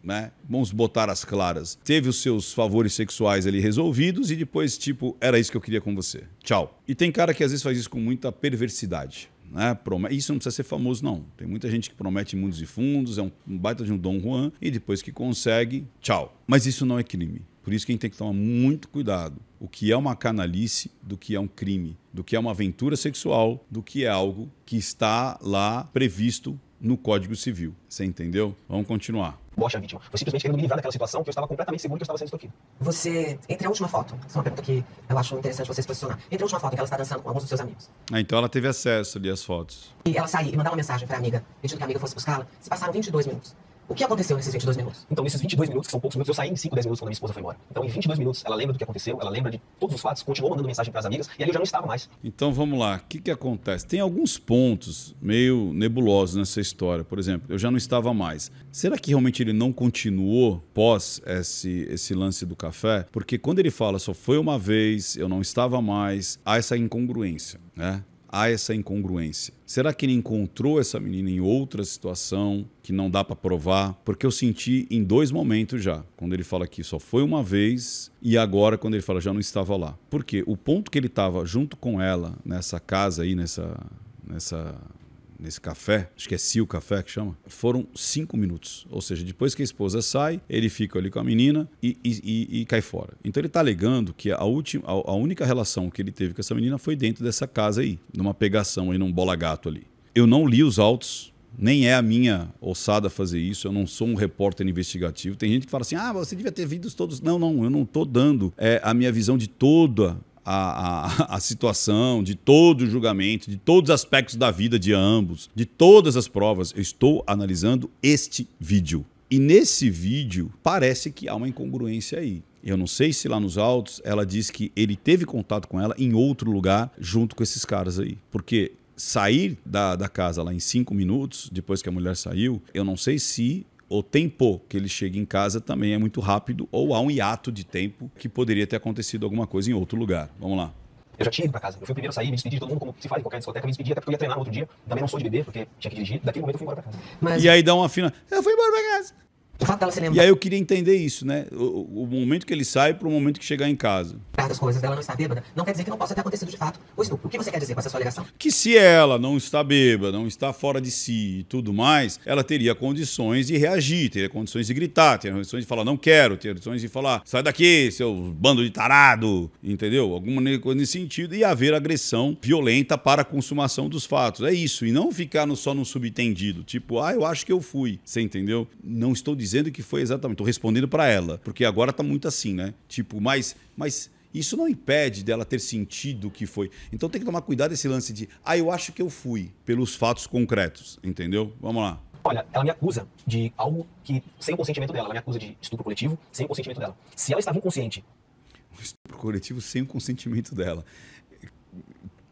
[SPEAKER 1] né? Vamos botar as claras. Teve os seus favores sexuais ali resolvidos e depois, tipo, era isso que eu queria com você. Tchau. E tem cara que às vezes faz isso com muita perversidade. Né? Isso não precisa ser famoso, não. Tem muita gente que promete mundos e fundos, é um baita de um Dom Juan, e depois que consegue, tchau. Mas isso não é crime. Por isso que a gente tem que tomar muito cuidado. O que é uma canalice, do que é um crime, do que é uma aventura sexual, do que é algo que está lá previsto no Código Civil. Você entendeu? Vamos continuar.
[SPEAKER 2] Bocha vítima. Foi simplesmente
[SPEAKER 3] querendo me livrar daquela situação que eu estava completamente seguro que eu estava sendo extorquido. Você, entre a última foto, essa é uma pergunta que eu acho interessante você se posicionar. Entre a última foto em que ela está dançando com alguns dos seus amigos.
[SPEAKER 1] Ah, então ela teve acesso ali às fotos.
[SPEAKER 3] E ela saiu e mandar uma mensagem para a amiga, pedindo que a amiga fosse buscá-la. Se passaram 22 minutos o que aconteceu nesses 22 minutos? Então,
[SPEAKER 2] nesses 22 minutos, que são poucos minutos, eu saí em 5, 10 minutos quando a minha esposa foi embora. Então, em 22 minutos, ela lembra do que aconteceu, ela lembra de todos os fatos, continuou mandando mensagem para as amigas, e aí eu já não estava mais.
[SPEAKER 1] Então, vamos lá. O que, que acontece? Tem alguns pontos meio nebulosos nessa história. Por exemplo, eu já não estava mais. Será que realmente ele não continuou pós esse, esse lance do café? Porque quando ele fala só foi uma vez, eu não estava mais, há essa incongruência, né? Há essa incongruência. Será que ele encontrou essa menina em outra situação? que não dá para provar, porque eu senti em dois momentos já, quando ele fala que só foi uma vez e agora quando ele fala já não estava lá. Porque o ponto que ele estava junto com ela nessa casa aí, nessa nessa nesse café, acho que é Sil Café que chama, foram cinco minutos. Ou seja, depois que a esposa sai, ele fica ali com a menina e, e, e, e cai fora. Então ele está alegando que a, última, a, única relação que ele teve com essa menina foi dentro dessa casa aí, numa pegação aí, num bola gato ali. Eu não li os autos nem é a minha ossada fazer isso, eu não sou um repórter investigativo. Tem gente que fala assim: ah, você devia ter vindo todos. Não, não, eu não estou dando é, a minha visão de toda a, a, a, situação, de todo o julgamento, de todos os aspectos da vida de ambos, de todas as provas. Eu estou analisando este vídeo. E nesse vídeo parece que há uma incongruência aí. Eu não sei se lá nos autos ela diz que ele teve contato com ela em outro lugar junto com esses caras aí. Porque sair da, da casa lá em cinco minutos, depois que a mulher saiu, eu não sei se o tempo que ele chega em casa também é muito rápido ou há um hiato de tempo que poderia ter acontecido alguma coisa em outro lugar. Vamos lá.
[SPEAKER 2] Eu já tinha ido pra casa. Eu fui o primeiro a sair, me despedi de todo mundo, como se faz em qualquer discoteca, me despedi, até porque eu ia treinar no outro dia. Também não sou de beber, porque tinha que dirigir. Daquele momento eu fui embora pra casa. Mas... E
[SPEAKER 1] aí dá uma fina.
[SPEAKER 3] Eu fui embora pra casa. O fato dela se lembrar. E aí eu
[SPEAKER 1] queria entender isso, né? O, o momento que ele sai para o momento que chegar em casa.
[SPEAKER 3] Das coisas dela não está bêbada, não quer dizer que não possa ter acontecido de fato o estupro. O que você quer dizer com essa sua alegação?
[SPEAKER 1] Que se ela não está bêbada, não está fora de si e tudo mais, ela teria condições de reagir, teria condições de gritar, teria condições de falar não quero, teria condições de falar sai daqui, seu bando de tarado, entendeu? Alguma coisa nesse sentido e haver agressão violenta para a consumação dos fatos. É isso, e não ficar no, só no subtendido, tipo, ah, eu acho que eu fui, você entendeu? Não estou dizendo dizendo que foi exatamente, estou respondendo para ela, porque agora está muito assim, né? Tipo, mas, mas isso não impede dela ter sentido o que foi. Então tem que tomar cuidado esse lance de, ah, eu acho que eu fui, pelos fatos concretos, entendeu? Vamos lá.
[SPEAKER 2] Olha, ela me acusa de algo que, sem o consentimento dela, ela me acusa de estupro coletivo, sem o consentimento dela. Se ela estava inconsciente.
[SPEAKER 1] Um estupro coletivo sem o consentimento dela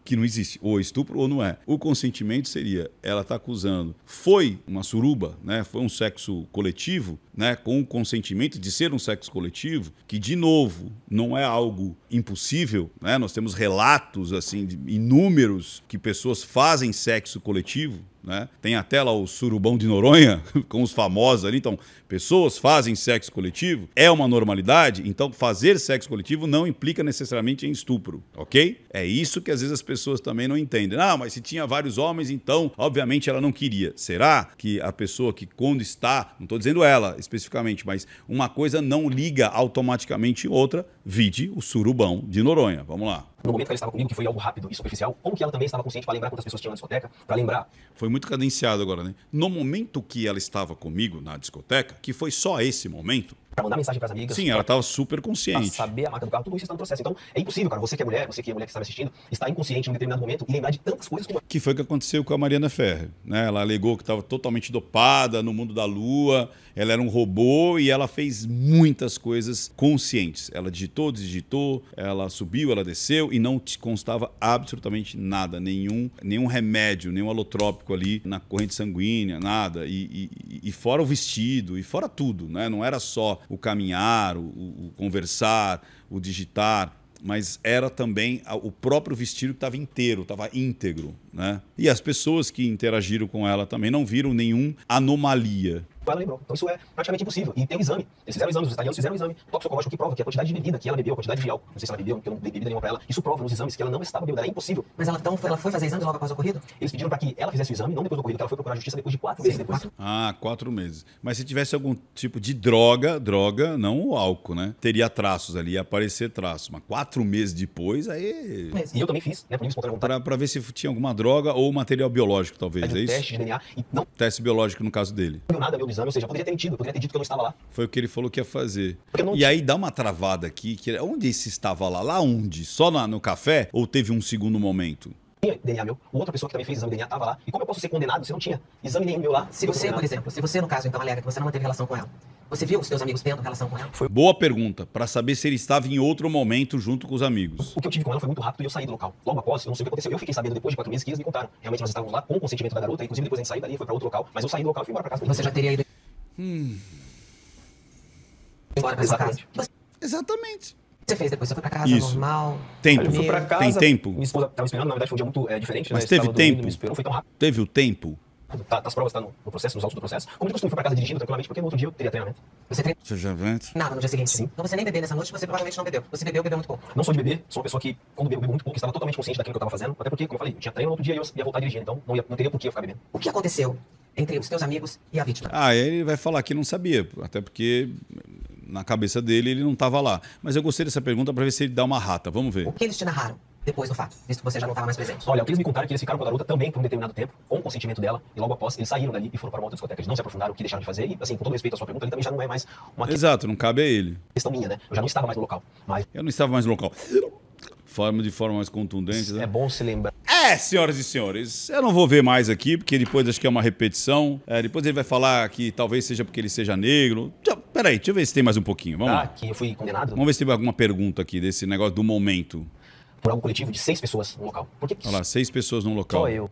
[SPEAKER 1] que não existe, ou é estupro ou não é. O consentimento seria, ela está acusando, foi uma suruba, né? Foi um sexo coletivo, né, com o consentimento de ser um sexo coletivo, que de novo não é algo impossível, né? Nós temos relatos assim inúmeros que pessoas fazem sexo coletivo, né? Tem até lá o surubão de Noronha com os famosos ali, então pessoas fazem sexo coletivo, é uma normalidade, então fazer sexo coletivo não implica necessariamente em estupro, OK? É isso que às vezes as pessoas também não entendem. Ah, mas se tinha vários homens, então obviamente ela não queria. Será que a pessoa que quando está, não estou dizendo ela, especificamente, mas uma coisa não liga automaticamente outra, vide o surubão de Noronha. Vamos lá
[SPEAKER 2] no momento que ela estava comigo, que foi algo rápido e superficial, como que ela também estava consciente para lembrar quantas pessoas tinham na discoteca, para lembrar.
[SPEAKER 1] Foi muito cadenciado agora, né? No momento que ela estava comigo na discoteca, que foi só esse
[SPEAKER 2] momento. Pra mandar mensagem pras amigas. Sim, é, ela
[SPEAKER 1] estava super consciente. Pra
[SPEAKER 2] saber a marca do carro, tudo isso está no processo. Então, é impossível, cara. Você que é mulher, você que é mulher que está assistindo, está inconsciente em um determinado momento e lembrar de tantas coisas como.
[SPEAKER 1] Que foi o que aconteceu com a Mariana Ferre. Né? Ela alegou que estava totalmente dopada no mundo da lua, ela era um robô e ela fez muitas coisas conscientes. Ela digitou, desdigitou, ela subiu, ela desceu e não te constava absolutamente nada, nenhum, nenhum remédio, nenhum alotrópico ali na corrente sanguínea, nada. E, e, e fora o vestido, e fora tudo, né? Não era só o caminhar, o, o conversar, o digitar mas era também o próprio vestido que estava inteiro, estava íntegro. Né? E as pessoas que interagiram com ela também não viram nenhuma anomalia
[SPEAKER 2] ela lembrou. Então isso é praticamente impossível. E tem um exame. Eles fizeram exames, os italianos fizeram um exame toxicológico que prova que a quantidade de bebida que ela bebeu, a quantidade de álcool, não sei se ela bebeu, porque eu não dei bebida nenhuma pra ela, isso prova nos exames que ela não estava bebendo, era impossível. Mas ela, então, ela foi fazer exames logo após o ocorrido? Eles pediram para que ela fizesse o exame, não depois do ocorrido, que ela foi procurar a justiça depois de quatro meses depois.
[SPEAKER 1] Ah, quatro meses. Mas se tivesse algum tipo de droga, droga, não o álcool, né? Teria traços ali, ia aparecer traços. Mas quatro meses depois,
[SPEAKER 2] aí. e eu também fiz, né? Pra,
[SPEAKER 1] pra ver se tinha alguma droga ou material biológico, talvez, é, é isso? Teste de DNA. E não... Teste biológico no caso dele.
[SPEAKER 2] Não nada, meu exame, ou seja, poderia ter mentido, poderia ter dito que eu não estava lá.
[SPEAKER 1] Foi o que ele falou que ia fazer. Não... E aí dá uma travada aqui, que é onde esse estava lá? Lá onde? Só no, no café? Ou teve um segundo momento?
[SPEAKER 3] tinha DNA meu, outra pessoa que também fez exame de DNA estava lá. E como eu posso ser condenado se não tinha exame nenhum meu lá? Se você, por exemplo, se você, no caso, então, alega que você não teve relação com ela, você viu os seus amigos tendo relação com ela?
[SPEAKER 1] Foi... Boa pergunta, para saber se ele estava em outro momento junto com os amigos.
[SPEAKER 3] O que eu
[SPEAKER 2] tive com ela foi muito rápido e eu saí do local. Logo após, eu não sei o que aconteceu. Eu fiquei sabendo depois de quatro meses que eles me contaram. Realmente nós estávamos lá com o consentimento da garota, inclusive depois a gente saiu dali, foi para outro local, mas eu saí do local e fui embora para casa. Você já
[SPEAKER 3] teria ido. Hum. Embora pra Exatamente. Exatamente você fez depois? Você foi pra casa Isso. normal? Tempo. Eu fui pra casa. Tem tempo? Minha esposa tava
[SPEAKER 2] esperando, na verdade foi um dia muito é, diferente. Mas né? teve tempo?
[SPEAKER 1] Dormindo, me esperou, foi tão rápido. Teve o tempo?
[SPEAKER 2] Tá, as provas, tá no, no, processo, nos autos do processo. Como de costume, fui pra casa dirigindo tranquilamente, porque no outro dia eu teria treinamento. Você treinou
[SPEAKER 3] Você já vende? Nada,
[SPEAKER 2] no dia seguinte. Sim. Então você nem bebeu nessa noite, você provavelmente não bebeu. Você bebeu, bebeu muito pouco. Não sou de beber, sou uma pessoa que, quando bebo, bebo muito pouco, estava totalmente consciente daquilo que eu estava fazendo. Até porque, como eu falei, tinha treino no outro dia e eu ia voltar dirigindo, então não, ia, não teria por que eu ficar bebendo.
[SPEAKER 3] O que aconteceu entre os teus amigos e a
[SPEAKER 1] vítima? Ah, ele vai falar que não sabia, até porque na cabeça dele ele não estava lá. Mas eu gostei dessa pergunta para ver se ele dá uma rata. Vamos ver. O
[SPEAKER 3] que eles te narraram? depois do fato, visto que você já não estava mais presente. Olha, o que eles me contaram é que eles ficaram com a garota também por um determinado tempo, com o consentimento
[SPEAKER 2] dela, e logo após eles saíram dali e foram para uma outra discoteca. Eles não se aprofundaram, o que deixaram de fazer, e assim, com todo respeito à sua pergunta, ele também já não é mais uma Exato, não cabe a ele. Questão minha, né? Eu já não estava mais no local. Mas...
[SPEAKER 1] Eu não estava mais no local forma, de forma mais contundente. Né? É
[SPEAKER 2] bom se lembrar.
[SPEAKER 1] É, senhoras e senhores, eu não vou ver mais aqui, porque depois acho que é uma repetição. É, depois ele vai falar que talvez seja porque ele seja negro. Então, peraí, deixa eu ver se tem mais um pouquinho. Vamos tá, lá. que
[SPEAKER 2] eu fui condenado? Vamos ver se
[SPEAKER 1] tem alguma pergunta aqui desse negócio do momento.
[SPEAKER 2] Por algo coletivo de seis pessoas no local. Por que, que Olha lá,
[SPEAKER 1] seis pessoas no local. Só eu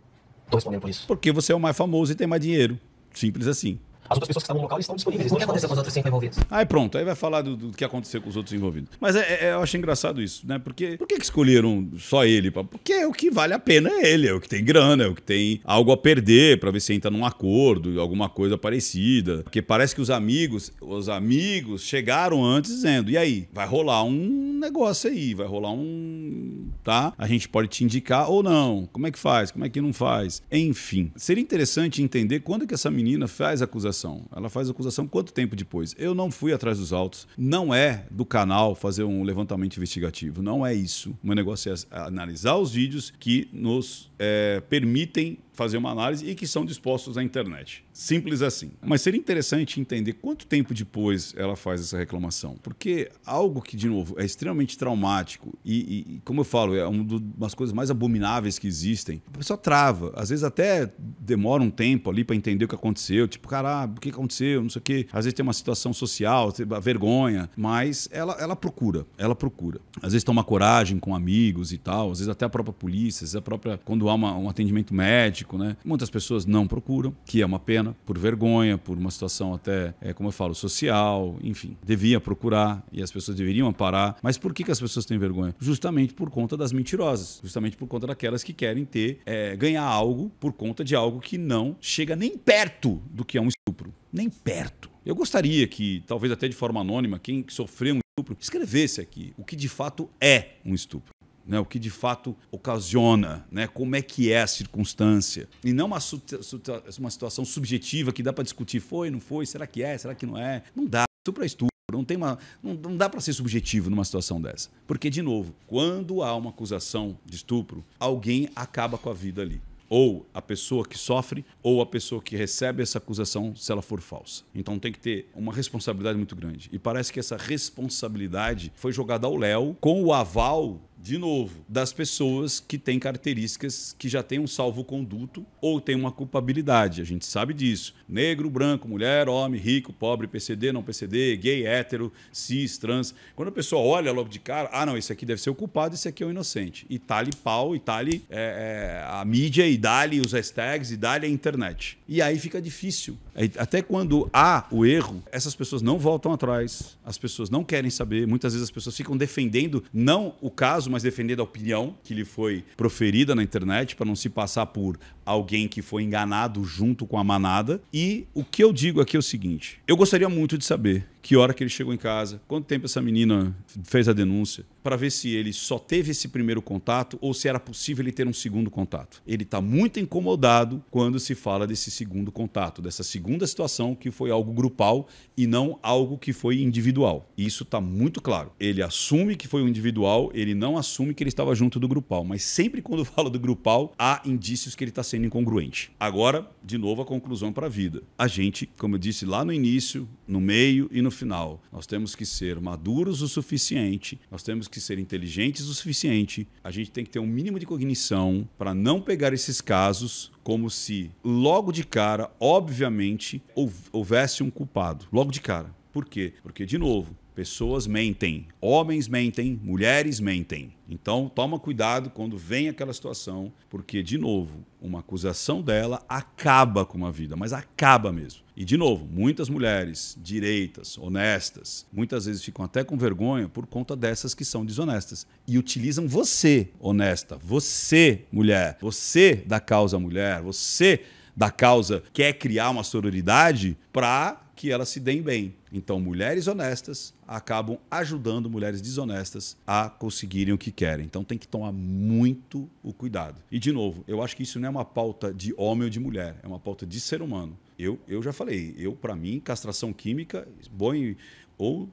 [SPEAKER 2] tô respondendo por isso. Porque você
[SPEAKER 1] é o mais famoso e tem mais dinheiro. Simples assim.
[SPEAKER 2] As outras pessoas que estavam no local estão disponíveis. O que aconteceu com os outros cinco envolvidos?
[SPEAKER 1] Aí pronto, aí vai falar do, do que aconteceu com os outros envolvidos. Mas é, é, eu acho engraçado isso, né? Porque por que, que escolheram só ele? Porque é o que vale a pena é ele, é o que tem grana, é o que tem algo a perder para ver se entra num acordo, alguma coisa parecida. Porque parece que os amigos, os amigos chegaram antes dizendo: e aí, vai rolar um negócio aí, vai rolar um tá? A gente pode te indicar ou não. Como é que faz? Como é que não faz? Enfim, seria interessante entender quando é que essa menina faz acusação. Ela faz acusação quanto tempo depois? Eu não fui atrás dos autos. Não é do canal fazer um levantamento investigativo. Não é isso. O meu negócio é analisar os vídeos que nos é, permitem fazer uma análise e que são dispostos à internet. Simples assim. Mas seria interessante entender quanto tempo depois ela faz essa reclamação. Porque algo que, de novo, é extremamente traumático e, e como eu falo, é uma das coisas mais abomináveis que existem. A pessoa trava. Às vezes até demora um tempo ali para entender o que aconteceu. Tipo, caralho, o que aconteceu? Não sei o quê. Às vezes tem uma situação social, vergonha. Mas ela, ela procura. Ela procura. Às vezes toma coragem com amigos e tal. Às vezes até a própria polícia. Às vezes a própria... Quando há uma, um atendimento médico médico, né? Muitas pessoas não procuram, que é uma pena, por vergonha, por uma situação até, é, como eu falo, social, enfim. Devia procurar e as pessoas deveriam parar. Mas por que, que as pessoas têm vergonha? Justamente por conta das mentirosas, justamente por conta daquelas que querem ter, é, ganhar algo por conta de algo que não chega nem perto do que é um estupro. Nem perto. Eu gostaria que, talvez até de forma anônima, quem sofreu um estupro escrevesse aqui o que de fato é um estupro né? o que de fato ocasiona, né? como é que é a circunstância. E não uma, uma situação subjetiva que dá para discutir foi, não foi, será que é, será que não é. Não dá, isso para estupro, Não, tem uma, não, não dá para ser subjetivo numa situação dessa. Porque, de novo, quando há uma acusação de estupro, alguém acaba com a vida ali ou a pessoa que sofre ou a pessoa que recebe essa acusação se ela for falsa. Então tem que ter uma responsabilidade muito grande. E parece que essa responsabilidade foi jogada ao Léo com o aval de novo, das pessoas que têm características que já têm um salvo-conduto ou têm uma culpabilidade. A gente sabe disso. Negro, branco, mulher, homem, rico, pobre, PCD, não PCD, gay, hétero, cis, trans. Quando a pessoa olha logo de cara, ah, não, esse aqui deve ser o culpado, esse aqui é o inocente. E tá pau, e tá é, é, a mídia, e dali os hashtags, e dali a internet. E aí fica difícil. Até quando há o erro, essas pessoas não voltam atrás, as pessoas não querem saber. Muitas vezes as pessoas ficam defendendo não o caso, caso, mas defendendo a opinião que lhe foi proferida na internet para não se passar por alguém que foi enganado junto com a manada. E o que eu digo aqui é o seguinte: eu gostaria muito de saber que hora que ele chegou em casa, quanto tempo essa menina fez a denúncia, para ver se ele só teve esse primeiro contato ou se era possível ele ter um segundo contato. Ele está muito incomodado quando se fala desse segundo contato, dessa segunda situação que foi algo grupal e não algo que foi individual. Isso está muito claro. Ele assume que foi um individual, ele não assume que ele estava junto do grupal, mas sempre quando fala do grupal, há indícios que ele está sendo incongruente. Agora, de novo, a conclusão para a vida. A gente, como eu disse lá no início, no meio e no final. Nós temos que ser maduros o suficiente, nós temos que ser inteligentes o suficiente, a gente tem que ter um mínimo de cognição para não pegar esses casos como se logo de cara, obviamente, houvesse um culpado. Logo de cara. Por quê? Porque, de novo, pessoas mentem, homens mentem, mulheres mentem. Então, toma cuidado quando vem aquela situação, porque, de novo, uma acusação dela acaba com uma vida, mas acaba mesmo. E, de novo, muitas mulheres direitas, honestas, muitas vezes ficam até com vergonha por conta dessas que são desonestas. E utilizam você, honesta, você, mulher, você da causa mulher, você da causa quer criar uma sororidade para que elas se deem bem. Então, mulheres honestas acabam ajudando mulheres desonestas a conseguirem o que querem. Então, tem que tomar muito o cuidado. E, de novo, eu acho que isso não é uma pauta de homem ou de mulher, é uma pauta de ser humano eu, eu já falei, eu para mim, castração química, bom ou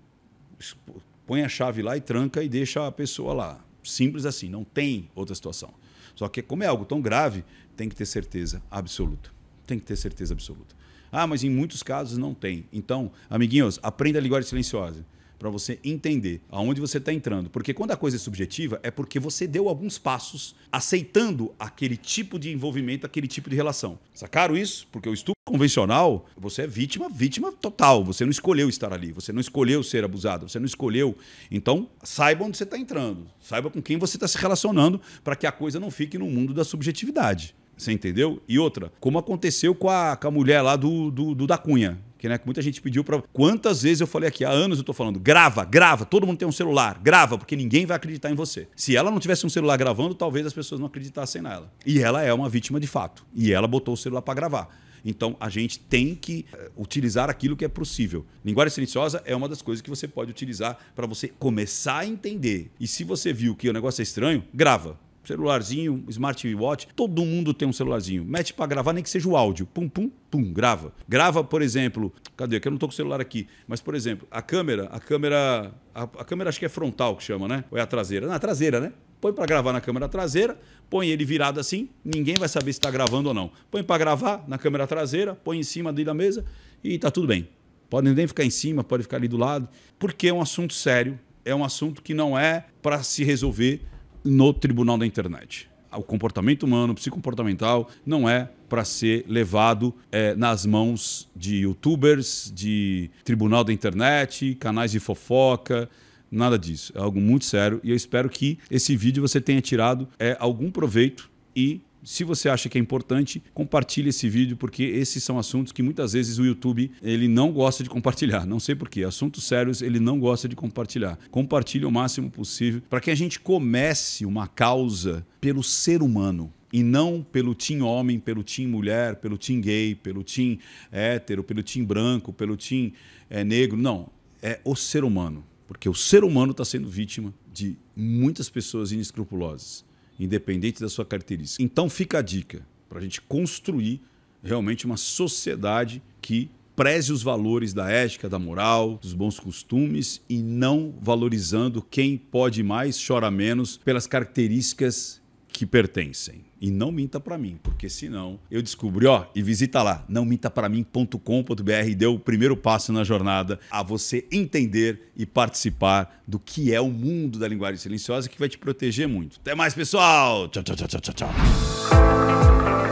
[SPEAKER 1] põe a chave lá e tranca e deixa a pessoa lá. Simples assim, não tem outra situação. Só que como é algo tão grave, tem que ter certeza absoluta. Tem que ter certeza absoluta. Ah, mas em muitos casos não tem. Então, amiguinhos, aprenda a linguagem silenciosa para você entender aonde você está entrando. Porque quando a coisa é subjetiva, é porque você deu alguns passos aceitando aquele tipo de envolvimento, aquele tipo de relação. Sacaram isso? Porque o estupro convencional, você é vítima, vítima total. Você não escolheu estar ali, você não escolheu ser abusado, você não escolheu. Então, saiba onde você está entrando, saiba com quem você está se relacionando para que a coisa não fique no mundo da subjetividade. Você entendeu? E outra, como aconteceu com a, com a mulher lá do, do, do da Cunha, que né, muita gente pediu para. Quantas vezes eu falei aqui, há anos eu estou falando, grava, grava, todo mundo tem um celular, grava, porque ninguém vai acreditar em você. Se ela não tivesse um celular gravando, talvez as pessoas não acreditassem nela. E ela é uma vítima de fato. E ela botou o celular para gravar. Então a gente tem que eh, utilizar aquilo que é possível. Linguagem silenciosa é uma das coisas que você pode utilizar para você começar a entender. E se você viu que o negócio é estranho, grava celularzinho, smartwatch, todo mundo tem um celularzinho. Mete para gravar, nem que seja o áudio. Pum, pum, pum, grava. Grava, por exemplo, cadê? Que eu não tô com o celular aqui. Mas, por exemplo, a câmera, a câmera. A, a câmera acho que é frontal que chama, né? Ou é a traseira? Na traseira, né? Põe para gravar na câmera traseira, põe ele virado assim, ninguém vai saber se está gravando ou não. Põe para gravar na câmera traseira, põe em cima dele da mesa e tá tudo bem. Pode nem ficar em cima, pode ficar ali do lado, porque é um assunto sério, é um assunto que não é para se resolver no tribunal da internet. O comportamento humano, psicomportamental, não é para ser levado é, nas mãos de youtubers, de tribunal da internet, canais de fofoca, nada disso. É algo muito sério e eu espero que esse vídeo você tenha tirado é, algum proveito e se você acha que é importante, compartilhe esse vídeo, porque esses são assuntos que muitas vezes o YouTube ele não gosta de compartilhar. Não sei porquê. Assuntos sérios ele não gosta de compartilhar. Compartilhe o máximo possível para que a gente comece uma causa pelo ser humano e não pelo tim homem, pelo tim mulher, pelo tim gay, pelo tim eh, hétero, pelo tim branco, pelo tim é, eh, negro. Não, é o ser humano, porque o ser humano está sendo vítima de muitas pessoas inescrupulosas independente da sua característica. Então fica a dica para a gente construir realmente uma sociedade que preze os valores da ética, da moral, dos bons costumes e não valorizando quem pode mais, chora menos pelas características que pertencem. E não minta para mim, porque senão eu descobri, ó, e visita lá, não mim.com.br e deu o primeiro passo na jornada a você entender e participar do que é o mundo da linguagem silenciosa que vai te proteger muito. Até mais, pessoal! Tchau, tchau, tchau, tchau, tchau.